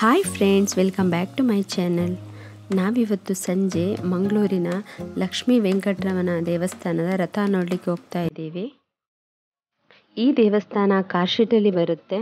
hi friends welcome back to my channel ನಾವಿವತ್ತು ಸಂಜೆ ಮಂಗಳೂರಿನ ಲಕ್ಷ್ಮೀ ವೆಂಕಟರಮಣ ದೇವಸ್ಥಾನದ ರಥ ನೋಡಲಿಕ್ಕೆ ಹೋಗ್ತಾ ಇದ್ದೀವಿ ಈ ದೇವಸ್ಥಾನ ಕಾರ್ಶಿಟಲ್ಲಿ ಬರುತ್ತೆ